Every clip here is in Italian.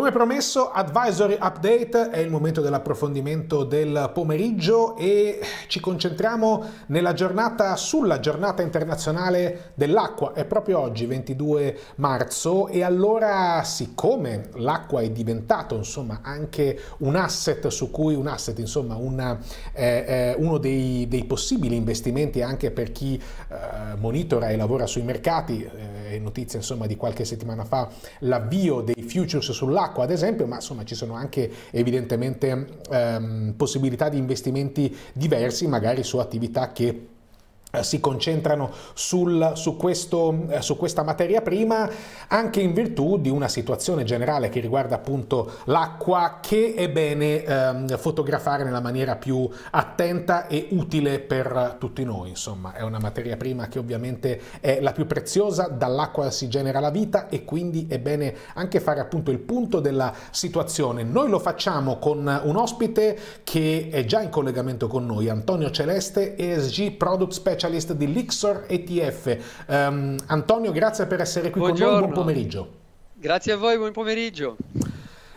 Come promesso, Advisory Update è il momento dell'approfondimento del pomeriggio e ci concentriamo nella giornata sulla giornata internazionale dell'acqua. È proprio oggi, 22 marzo, e allora siccome l'acqua è diventato insomma anche un asset su cui un asset, insomma una, eh, eh, uno dei, dei, possibili investimenti anche per chi eh, monitora e lavora sui mercati, è eh, notizia insomma di qualche settimana fa l'avvio dei futures sull'acqua dell'acqua ad esempio, ma insomma ci sono anche evidentemente ehm, possibilità di investimenti diversi magari su attività che eh, si concentrano sul, su, questo, eh, su, questa materia prima anche in virtù di una situazione generale che riguarda appunto l'acqua che è bene ehm, fotografare nella maniera più attenta e utile per tutti noi insomma è una materia prima che ovviamente è la più preziosa dall'acqua si genera la vita e quindi è bene anche fare appunto il punto della situazione noi lo facciamo con un ospite che è già in collegamento con noi Antonio Celeste ESG Product Specialist specialist di Lixor ETF. Um, ehm, Antonio, grazie per essere qui Buongiorno. con noi, buon pomeriggio. Grazie a voi, buon pomeriggio.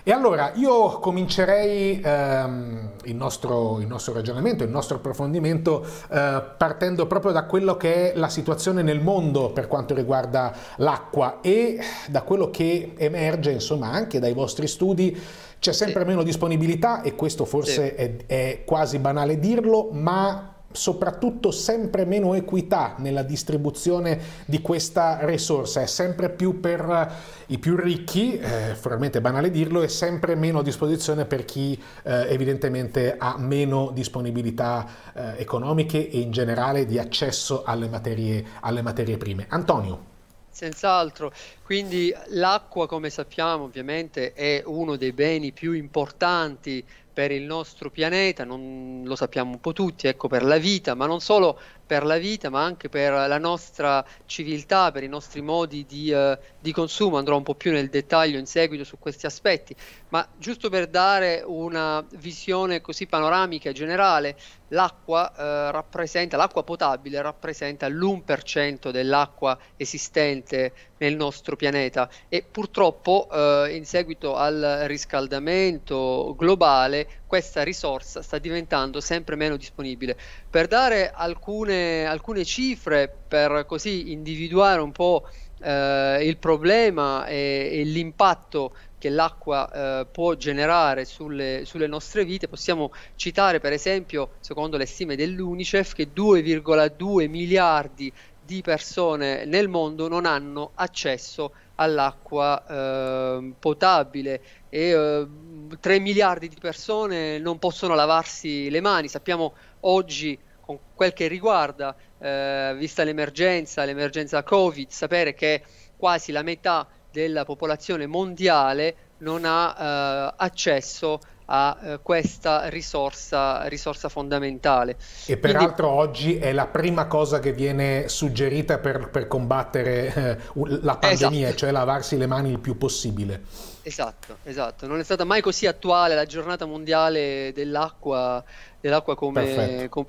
E allora io comincerei ehm, il, nostro, il, nostro, ragionamento, il nostro approfondimento eh, partendo proprio da quello che è la situazione nel mondo per quanto riguarda l'acqua e da quello che emerge insomma anche dai vostri studi c'è sempre sì. meno disponibilità e questo forse sì. è, è quasi banale dirlo ma soprattutto sempre meno equità nella distribuzione di questa risorsa, è sempre più per eh, i più ricchi, eh, formalmente banale dirlo, e sempre meno a disposizione per chi eh, evidentemente ha meno disponibilità eh, economiche e in generale di accesso alle materie, alle materie prime. Antonio. Senz'altro, quindi l'acqua, come sappiamo, ovviamente è uno dei beni più importanti per il nostro pianeta, non lo sappiamo un po' tutti, ecco, per la vita, ma non solo per la vita, ma anche per la nostra civiltà, per i nostri modi di, eh, di consumo. Andrò un po' più nel dettaglio in seguito su questi aspetti, ma giusto per dare una visione così panoramica e generale, l'acqua, eh, rappresenta, l'acqua potabile rappresenta l'1% dell'acqua esistente nel nostro pianeta e purtroppo eh, in seguito al riscaldamento globale questa risorsa sta diventando sempre meno disponibile. Per dare alcune, alcune cifre, per così individuare un po' eh, il problema e, e l'impatto che l'acqua eh, può generare sulle, sulle, nostre vite, possiamo citare per esempio, secondo le stime dell'UNICEF, che 2,2 miliardi di persone nel mondo non hanno accesso all'acqua eh, potabile e eh, 3 miliardi di persone non possono lavarsi le mani. Sappiamo oggi con quel che riguarda, eh, vista l'emergenza, l'emergenza Covid, sapere che quasi la metà della popolazione mondiale non ha eh, accesso a eh, questa risorsa, risorsa, fondamentale. E peraltro Quindi... oggi è la prima cosa che viene suggerita per, per combattere eh, la pandemia, esatto. cioè lavarsi le mani il più possibile. Esatto, esatto. Non è stata mai così attuale la giornata mondiale dell'acqua, dell'acqua come, come,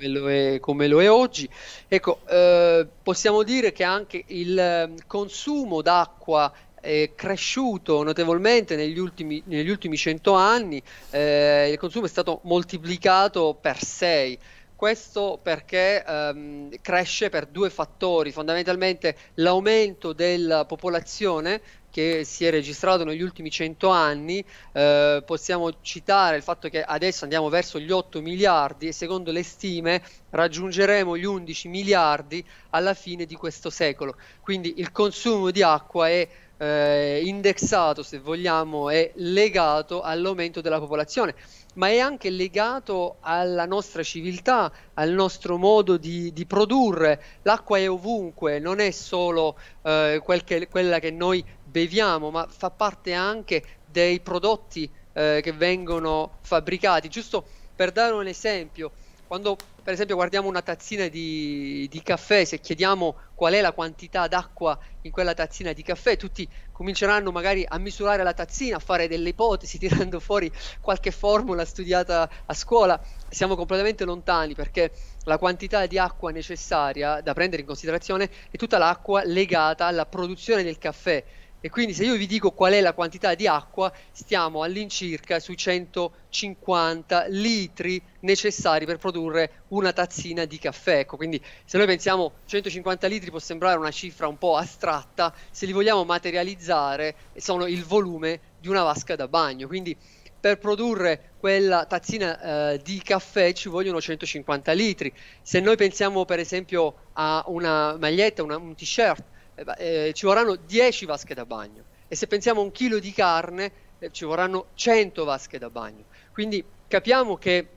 come, lo è, oggi. Ecco, eh, possiamo dire che anche il ehm, consumo d'acqua è cresciuto notevolmente negli ultimi, negli ultimi 100 anni, eh, il consumo è stato moltiplicato per 6. Questo perché ehm, cresce per due fattori, fondamentalmente l'aumento della popolazione che si è registrato negli ultimi 100 anni, eh, possiamo citare il fatto che adesso andiamo verso gli 8 miliardi e secondo le stime raggiungeremo gli 11 miliardi alla fine di questo secolo. Quindi il consumo di acqua è eh, indexato, se vogliamo, è legato all'aumento della popolazione, ma è anche legato alla nostra civiltà, al nostro modo di, di produrre. L'acqua è ovunque, non è solo eh, quel che, quella che noi beviamo, ma fa parte anche dei prodotti eh, che vengono fabbricati. Giusto per dare un esempio, quando per esempio guardiamo una tazzina di, di, caffè, se chiediamo qual è la quantità d'acqua in quella tazzina di caffè, tutti cominceranno magari a misurare la tazzina, a fare delle ipotesi, tirando fuori qualche formula studiata a scuola. Siamo completamente lontani perché la quantità di acqua necessaria da prendere in considerazione è tutta l'acqua legata alla produzione del caffè e quindi se io vi dico qual è la quantità di acqua, stiamo all'incirca sui 150 litri necessari per produrre una tazzina di caffè. Ecco, quindi se noi pensiamo 150 litri può sembrare una cifra un po' astratta, se li vogliamo materializzare sono il volume di una vasca da bagno. Quindi per produrre quella tazzina eh, di caffè ci vogliono 150 litri. Se noi pensiamo per esempio a una maglietta, una, un t-shirt, eh, eh, ci vorranno 10 vasche da bagno e se pensiamo a un chilo di carne eh, ci vorranno 100 vasche da bagno. Quindi capiamo che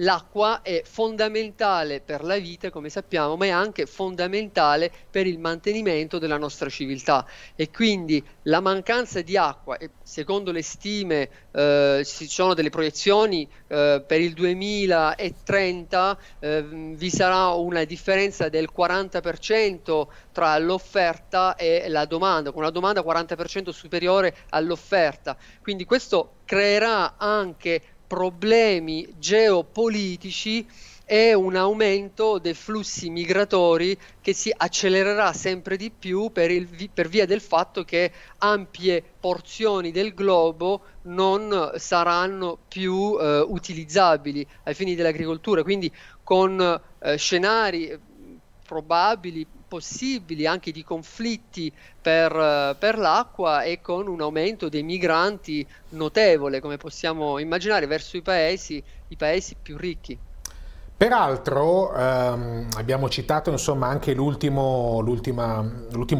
l'acqua è fondamentale per la vita, come sappiamo, ma è anche fondamentale per il mantenimento della nostra civiltà e quindi la mancanza di acqua, e secondo le stime eh, ci sono delle proiezioni eh, per il 2030 eh, vi sarà una differenza del 40% tra l'offerta e la domanda, con una domanda 40% superiore all'offerta. Quindi questo creerà anche problemi geopolitici e un aumento dei flussi migratori che si accelererà sempre di più per, il, per, via del fatto che ampie porzioni del globo non saranno più eh, utilizzabili ai fini dell'agricoltura, quindi con eh, scenari eh, probabili possibili, anche di conflitti per, eh, per, l'acqua e con un aumento dei migranti notevole, come possiamo immaginare, verso i paesi, i paesi più ricchi. Peraltro ehm, abbiamo citato insomma, anche l'ultimo,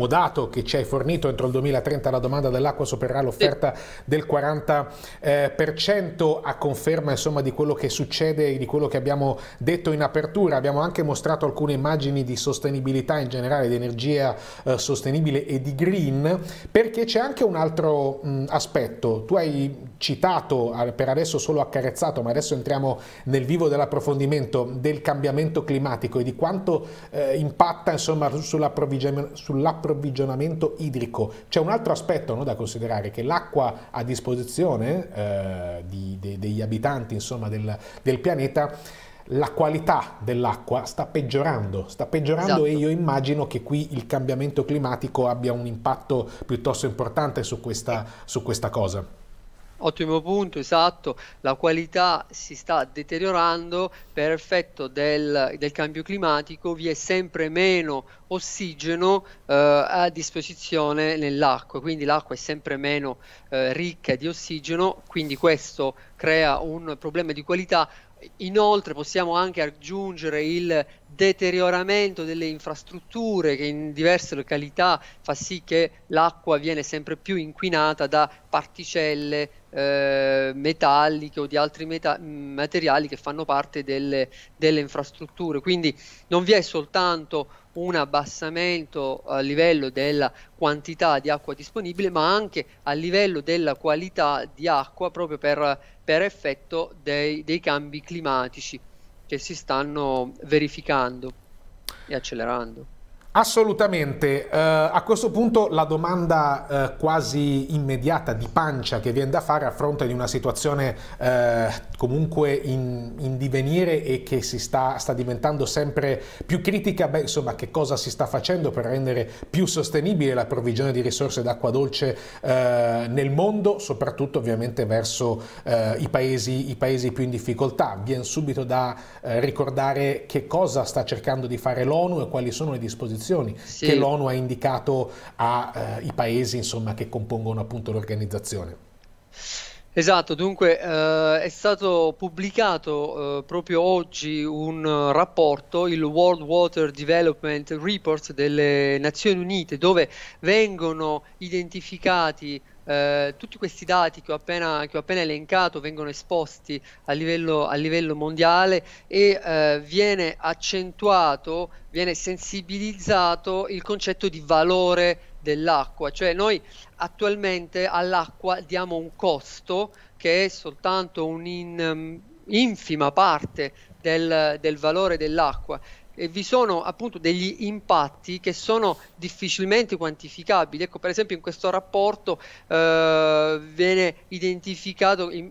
dato che ci hai fornito, entro il 2030 la domanda dell'acqua supererà l'offerta del 40% eh, a conferma insomma, di quello che succede e di quello che abbiamo detto in apertura. Abbiamo anche mostrato alcune immagini di sostenibilità in generale, di energia eh, sostenibile e di green, perché c'è anche un altro mh, aspetto. Tu hai citato, per adesso solo accarezzato, ma adesso entriamo nel vivo dell'approfondimento, del cambiamento climatico e di quanto eh, impatta insomma, sull'approvvigionamento idrico. C'è un altro aspetto no, da considerare, che l'acqua a disposizione eh, di, de, degli abitanti insomma, del, del pianeta la qualità dell'acqua sta peggiorando, sta peggiorando esatto. e io immagino che qui il cambiamento climatico abbia un impatto piuttosto importante su questa, su questa cosa. Ottimo punto, esatto. La qualità si sta deteriorando per effetto del, del cambio climatico, vi è sempre meno ossigeno eh, a disposizione nell'acqua, quindi l'acqua è sempre meno eh, ricca di ossigeno, quindi questo crea un problema di qualità Inoltre possiamo anche aggiungere il deterioramento delle infrastrutture che in diverse località fa sì che l'acqua viene sempre più inquinata da particelle eh, metalliche o di altri meta- materiali che fanno parte delle, delle infrastrutture. Quindi non vi è soltanto un abbassamento a livello della quantità di acqua disponibile, ma anche a livello della qualità di acqua proprio per, per effetto dei, dei cambi climatici che si stanno verificando e accelerando. Assolutamente. Uh, a questo punto la domanda uh, quasi immediata di pancia che viene da fare a fronte di una situazione uh, comunque in, in, divenire e che si sta, sta diventando sempre più critica, beh, insomma che cosa si sta facendo per rendere più sostenibile la provvigione di risorse d'acqua dolce nel mondo, soprattutto ovviamente verso i paesi, i, paesi, più in difficoltà. Viene subito da ricordare che cosa sta cercando di fare l'ONU e quali sono le disposizioni condizioni sì. che l'ONU ha indicato ai eh, paesi insomma, che compongono appunto l'organizzazione. Esatto, dunque eh, è stato pubblicato eh, proprio oggi un rapporto, il World Water Development Report delle Nazioni Unite, dove vengono identificati eh, tutti questi dati che ho, appena, che ho, appena, elencato vengono esposti a livello, a livello mondiale e eh, viene accentuato, viene sensibilizzato il concetto di valore dell'acqua, cioè noi attualmente all'acqua diamo un costo che è soltanto un'infima parte del, del valore dell'acqua eh, vi sono appunto degli impatti che sono difficilmente quantificabili. Ecco, per esempio in questo rapporto eh, viene identificato, in,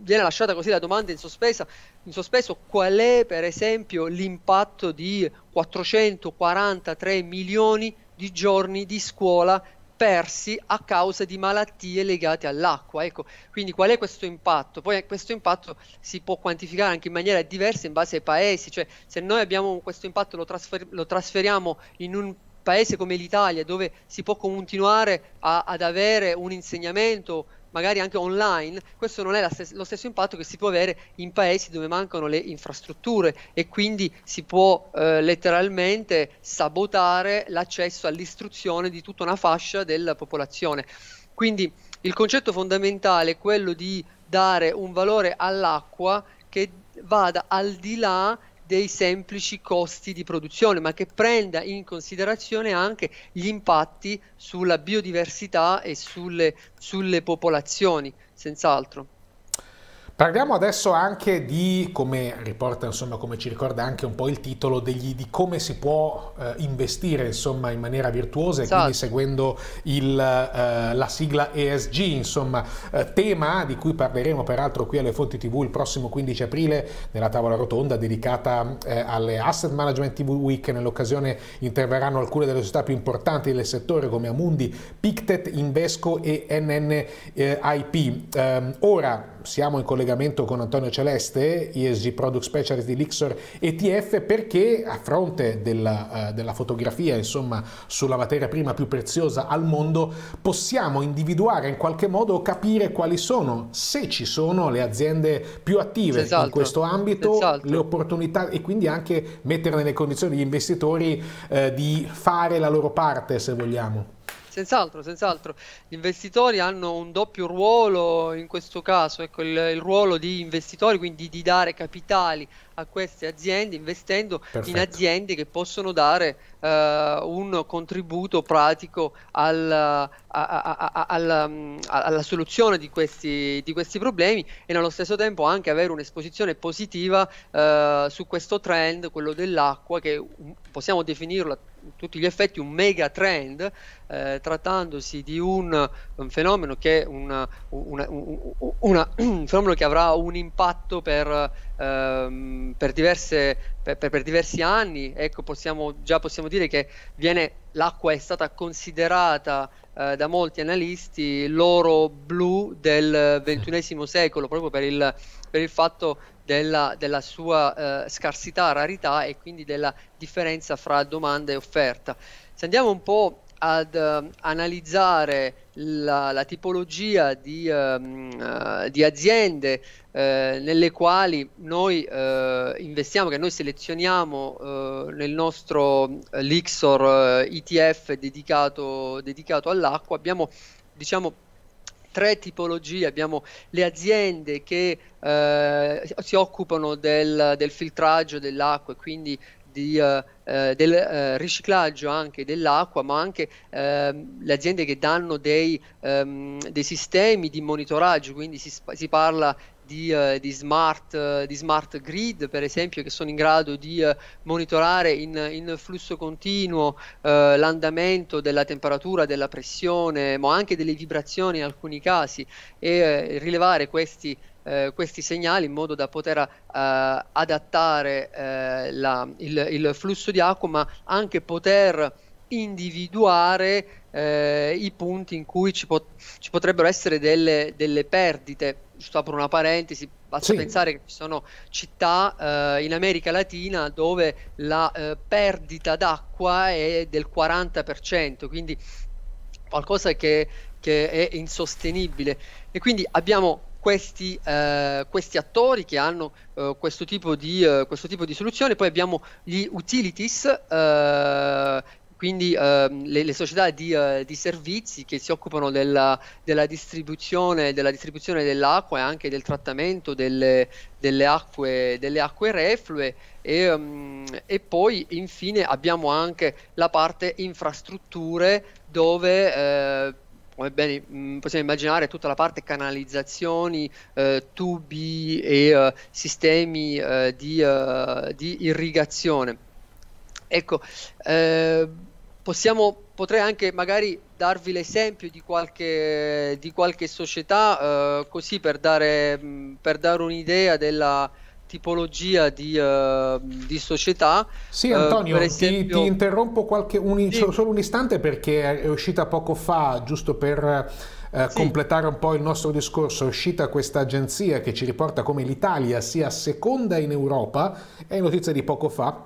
viene lasciata così la domanda in, sospesa, in sospeso qual è per esempio l'impatto di 443 milioni di giorni di scuola persi a causa di malattie legate all'acqua. Ecco, quindi qual è questo impatto? Poi questo impatto si può quantificare anche in maniera diversa in base ai paesi, cioè se noi abbiamo questo impatto lo, trasfer- lo trasferiamo in un paese come l'Italia dove si può continuare a- ad avere un insegnamento magari anche online, questo non è stes- lo stesso impatto che si può avere in paesi dove mancano le infrastrutture e quindi si può eh, letteralmente sabotare l'accesso all'istruzione di tutta una fascia della popolazione. Quindi il concetto fondamentale è quello di dare un valore all'acqua che vada al di là dei semplici costi di produzione, ma che prenda in considerazione anche gli impatti sulla biodiversità e sulle, sulle popolazioni, senz'altro. Parliamo adesso anche di, come riporta, insomma, come ci ricorda anche un po' il titolo, degli, di come si può eh, investire insomma, in maniera virtuosa e esatto. quindi seguendo il, eh, la sigla ESG, insomma, eh, tema di cui parleremo peraltro qui alle Fonti TV il prossimo 15 aprile nella tavola rotonda dedicata eh, alle Asset Management TV Week. Nell'occasione interverranno alcune delle società più importanti del settore come Amundi, Pictet, Invesco e NNIP. Eh, ehm, ora, siamo in collegamento con Antonio Celeste, ESG Product Specialist di Lixor ETF, perché a fronte della, eh, della fotografia, insomma, sulla materia prima più preziosa al mondo, possiamo individuare in qualche modo capire quali sono, se ci sono, le aziende più attive in esatto. questo ambito, Senz'altro. le opportunità e quindi anche mettere nelle condizioni gli investitori eh, di fare la loro parte, se vogliamo. Senz'altro, senz'altro. Gli investitori hanno un doppio ruolo in questo caso, ecco, il, il ruolo di investitori, quindi di dare capitali a queste aziende, investendo Perfetto. in aziende che possono dare uh, un contributo pratico alla, a, a, a, alla, mm, alla soluzione di questi, di questi, problemi e nello stesso tempo anche avere un'esposizione positiva uh, su questo trend, quello dell'acqua, che possiamo definirlo a tutti gli effetti un mega trend, eh, trattandosi di un, un fenomeno che una, una, una, un fenomeno che avrà un impatto per ehm, per, diverse, per, per, diversi anni, ecco, possiamo, già possiamo dire che viene, l'acqua è stata considerata eh, da molti analisti l'oro blu del XXI secolo, proprio per il, per il fatto della, della, sua eh, scarsità, rarità e quindi della differenza fra domanda e offerta. Se andiamo un po' ad uh, analizzare la, la, tipologia di, uh, di aziende uh, nelle quali noi eh, investiamo, che noi selezioniamo nel nostro Lixor ETF dedicato, dedicato all'acqua. Abbiamo diciamo tre tipologie, abbiamo le aziende che eh, si occupano del, del filtraggio dell'acqua e quindi di, eh, eh del eh, riciclaggio anche dell'acqua, ma anche ehm, le aziende che danno dei, ehm, dei, sistemi di monitoraggio, quindi si, si parla di, eh, di, smart, eh, di, smart, grid, per esempio, che sono in grado di eh, monitorare in, in, flusso continuo eh, l'andamento della temperatura, della pressione, ma anche delle vibrazioni in alcuni casi e rilevare questi eh, questi segnali in modo da poter eh, adattare eh, la, il, il, flusso di acqua, ma anche poter individuare eh, i punti in cui ci, pot- ci potrebbero essere delle, delle perdite giusto apro una parentesi, basta sì. pensare che ci sono città eh, in America Latina dove la eh, perdita d'acqua è del 40%, quindi qualcosa che, che è insostenibile. E quindi abbiamo questi, eh, questi attori che hanno eh, questo, tipo di, eh, questo tipo di soluzione, poi abbiamo gli utilities, eh, quindi eh, le, le, società di, eh, di, servizi che si occupano della, della, distribuzione, della, distribuzione, dell'acqua e anche del trattamento delle, delle, acque, delle acque, reflue e, um, e, poi infine abbiamo anche la parte infrastrutture dove eh, come ben mm, possiamo immaginare, tutta la parte canalizzazioni, eh, tubi e eh, sistemi eh, di, eh, di, irrigazione. Ecco, eh, possiamo, potrei anche magari darvi l'esempio di qualche, di qualche società, eh, così per dare, mm, per dare un'idea della, tipologia di, uh, di società. Sì, eh, Antonio, uh, esempio... ti, ti, interrompo qualche, un, sì. solo un istante perché è uscita poco fa, giusto per... Uh, sì. completare un po' il nostro discorso, è uscita questa agenzia che ci riporta come l'Italia sia seconda in Europa, è notizia di poco fa,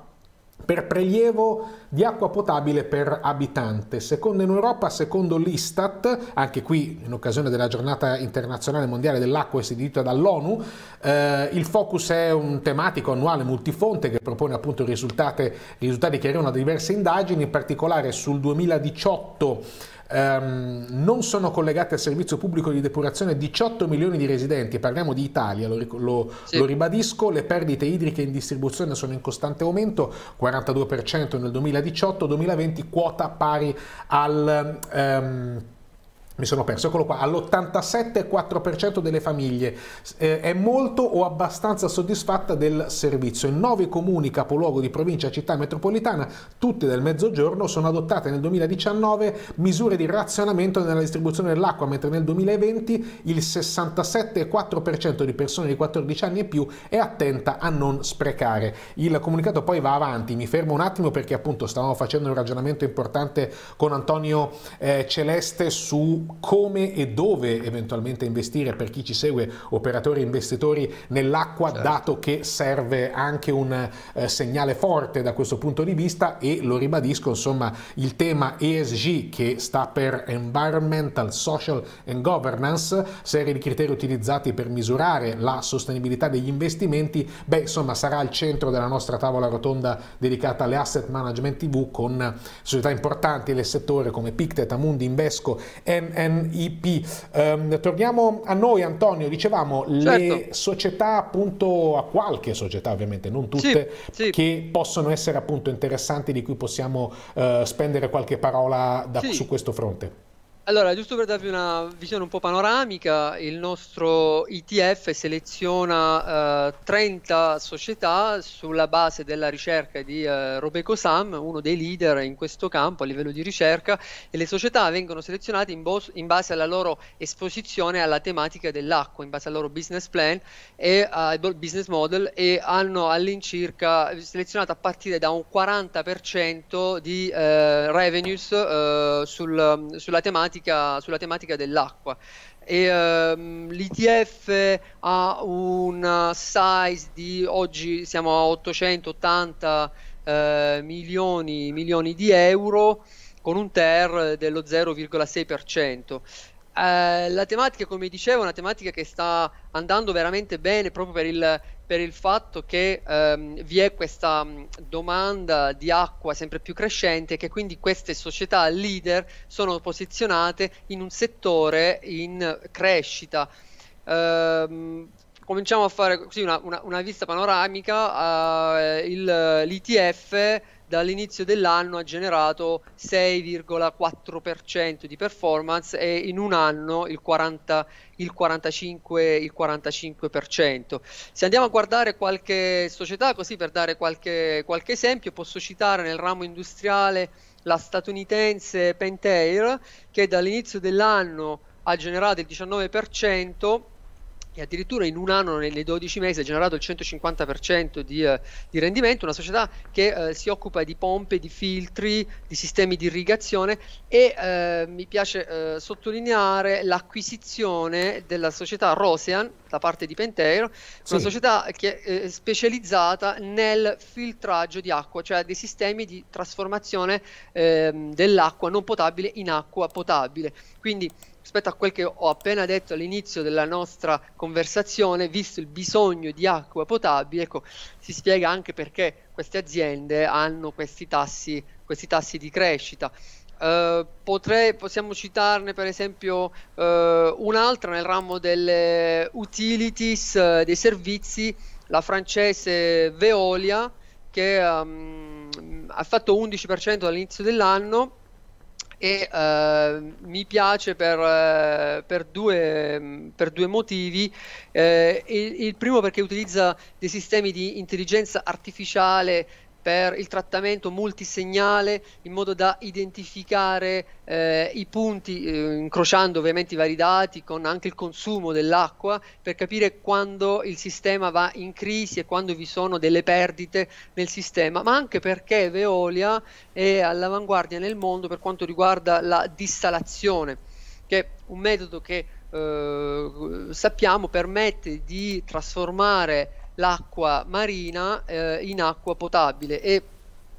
per prelievo di acqua potabile per abitante. Secondo in Europa, secondo l'Istat, anche qui in occasione della giornata internazionale mondiale dell'acqua istituita dall'ONU, eh, il focus è un tematico annuale multifonte che propone appunto risultati, risultati che arrivano da diverse indagini, in particolare sul 2018 ehm, non sono collegati al servizio pubblico di depurazione 18 milioni di residenti, parliamo di Italia, lo, lo, sì. lo ribadisco, le perdite idriche in distribuzione sono in costante aumento, 42% nel 2018, 2020 quota pari al... Ehm, mi sono perso, eccolo qua, all'87,4% delle famiglie eh, è molto o abbastanza soddisfatta del servizio. In nove comuni capoluogo di provincia, città metropolitana, tutte del mezzogiorno, sono adottate nel 2019 misure di razionamento nella distribuzione dell'acqua, mentre nel 2020 il 67,4% di persone di 14 anni e più è attenta a non sprecare. Il comunicato poi va avanti, mi fermo un attimo perché appunto stavamo facendo un ragionamento importante con Antonio eh, Celeste su come e dove eventualmente investire per chi ci segue, operatori e investitori nell'acqua, certo. dato che serve anche un eh, segnale forte da questo punto di vista e lo ribadisco, insomma, il tema ESG che sta per Environmental, Social and Governance, serie di criteri utilizzati per misurare la sostenibilità degli investimenti, beh, insomma, sarà al centro della nostra tavola rotonda dedicata alle asset management TV con società importanti del settore come Pictet, Amundi, Invesco, N NNIP. Um, ehm, torniamo a noi Antonio, dicevamo certo. le società appunto, a qualche società ovviamente, non tutte, sì, sì. che possono essere appunto interessanti di cui possiamo uh, spendere qualche parola da, sì. su questo fronte. Allora, giusto per darvi una visione un po' panoramica, il nostro ETF seleziona eh, 30 società sulla base della ricerca di eh, Robeco Sam, uno dei leader in questo campo a livello di ricerca, e le società vengono selezionate in, bos- in base alla loro esposizione alla tematica dell'acqua, in base al loro business plan e uh, business model e hanno all'incirca eh, selezionato a partire da un 40% di eh, revenues eh, sul, sulla tematica tematica, sulla tematica dell'acqua. E, um, ehm, L'ITF ha un size di oggi siamo a 880 eh, milioni, milioni di euro con un TER dello 0,6%. Eh, la tematica, come dicevo, è una tematica che sta andando veramente bene proprio per il, per il fatto che ehm, vi è questa mm, domanda di acqua sempre più crescente e che quindi queste società leader sono posizionate in un settore in crescita. Ehm, cominciamo a fare così una, una, una vista panoramica, eh, il, l'ITF dall'inizio dell'anno ha generato 6,4% di performance e in un anno il, 40, il, 45, il 45%. Se andiamo a guardare qualche società, così per dare qualche, qualche esempio, posso citare nel ramo industriale la statunitense Pentair che dall'inizio dell'anno ha generato il 19% e addirittura in un anno, nei 12 mesi, ha generato il 150% di, eh, di, rendimento, una società che eh, si occupa di pompe, di filtri, di sistemi di irrigazione e eh, mi piace eh, sottolineare l'acquisizione della società Rosean da parte di Pentero, sì. una società che è eh, specializzata nel filtraggio di acqua, cioè dei sistemi di trasformazione ehm, dell'acqua non potabile in acqua potabile. Quindi rispetto a quel che ho appena detto all'inizio della nostra conversazione, visto il bisogno di acqua potabile, ecco, si spiega anche perché queste aziende hanno questi tassi, questi tassi di crescita. Eh, potrei, possiamo citarne per esempio uh, un'altra nel ramo delle utilities, uh, dei servizi, la francese Veolia che um, ha fatto 11% dall'inizio dell'anno e mi piace per, per, due, per due, motivi. il, il primo perché utilizza dei sistemi di intelligenza artificiale per il trattamento multisegnale in modo da identificare eh, i punti, eh, incrociando ovviamente i vari dati con anche il consumo dell'acqua, per capire quando il sistema va in crisi e quando vi sono delle perdite nel sistema, ma anche perché Veolia è all'avanguardia nel mondo per quanto riguarda la distalazione, che è un metodo che eh, sappiamo permette di trasformare l'acqua marina eh, in acqua potabile e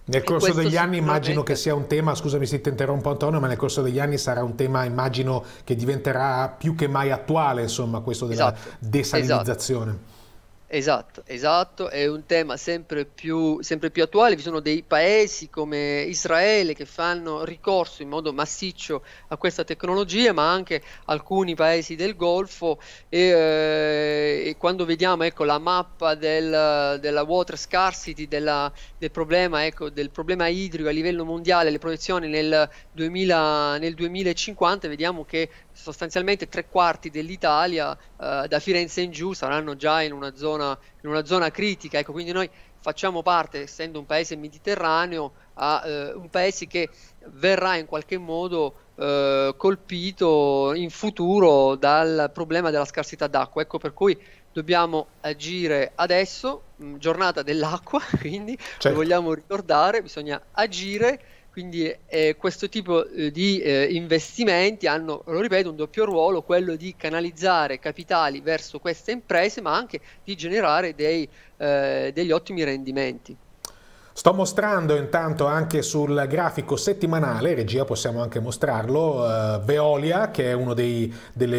nel corso degli anni immagino che sia un tema, scusami se ti interrompo Antonio, ma nel corso degli anni sarà un tema immagino che diventerà più che mai attuale, insomma, questo della esatto, esatto. desalinizzazione. Esatto. Esatto, esatto, è un tema sempre più, sempre più, attuale, vi sono dei paesi come Israele che fanno ricorso in modo massiccio a questa tecnologia, ma anche alcuni paesi del Golfo e, eh, e quando vediamo ecco, la mappa del, della water scarcity, della, del, problema, ecco, del, problema, idrico a livello mondiale, le proiezioni nel, 2000, nel 2050, vediamo che sostanzialmente tre quarti dell'Italia eh, da Firenze in giù saranno già in una, zona, in una zona critica, ecco quindi noi facciamo parte, essendo un paese mediterraneo, a eh, un paese che verrà in qualche modo eh, colpito in futuro dal problema della scarsità d'acqua. Ecco per cui dobbiamo agire adesso, mh, mm, giornata dell'acqua, quindi certo. lo vogliamo ricordare, bisogna agire quindi eh, questo tipo eh, di eh, investimenti hanno, lo ripeto, un doppio ruolo, quello di canalizzare capitali verso queste imprese, ma anche di generare dei, eh, degli ottimi rendimenti. Sto mostrando intanto anche sul grafico settimanale, regia possiamo anche mostrarlo, eh, Veolia che è una delle,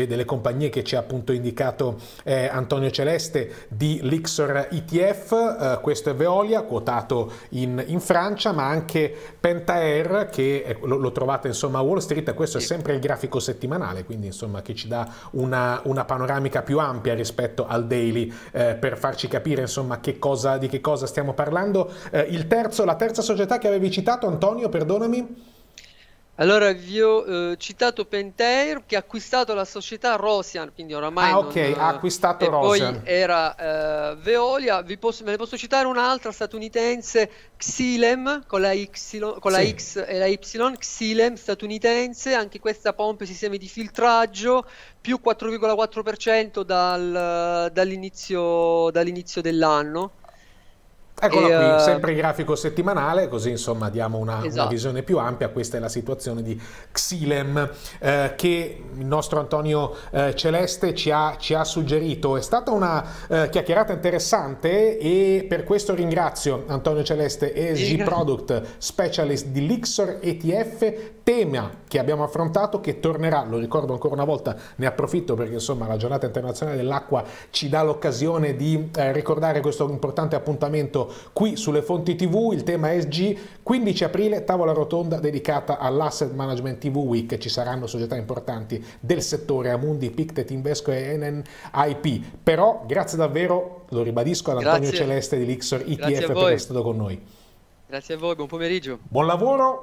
delle, compagnie che ci ha appunto indicato eh, Antonio Celeste di Lixor ETF, eh, questo è Veolia quotato in, in, Francia ma anche Pentair che è, lo, lo, trovate insomma a Wall Street questo è sempre il grafico settimanale quindi insomma che ci dà una, una panoramica più ampia rispetto al daily eh, per farci capire insomma che cosa, di che cosa stiamo parlando. Eh, il terzo, la terza società che avevi citato, Antonio, perdonami? Allora vi ho eh, citato Pentair che ha acquistato la società Rosian, quindi oramai ah, ok, non, eh, ha acquistato e Rosian. Poi era eh, Veolia, posso, me ne posso citare un'altra statunitense, Xilem, con la, y, con la sì. X e la Y, Xilem statunitense, anche questa pompa e sistemi di filtraggio, più 4,4% dal, dall'inizio, dall dell'anno. Eccola e, qui, eh, sempre il grafico settimanale, così insomma diamo una, esatto. una, visione più ampia. Questa è la situazione di Xilem eh, che il nostro Antonio eh, Celeste ci ha, ci ha, suggerito. È stata una eh, chiacchierata interessante e per questo ringrazio Antonio Celeste, ESG Product Specialist di Lixor ETF, tema che abbiamo affrontato che tornerà, lo ricordo ancora una volta, ne approfitto perché insomma la giornata internazionale dell'acqua ci dà l'occasione di eh, ricordare questo importante appuntamento qui sulle fonti TV, il tema ESG, 15 aprile tavola rotonda dedicata all'Asset Management TV Week, ci saranno società importanti del settore, Amundi, Pictet, Invesco e NNIP, però grazie davvero, lo ribadisco, ad Antonio grazie. Celeste di Lixor ETF per essere stato con noi. Grazie a voi, buon pomeriggio. Buon lavoro.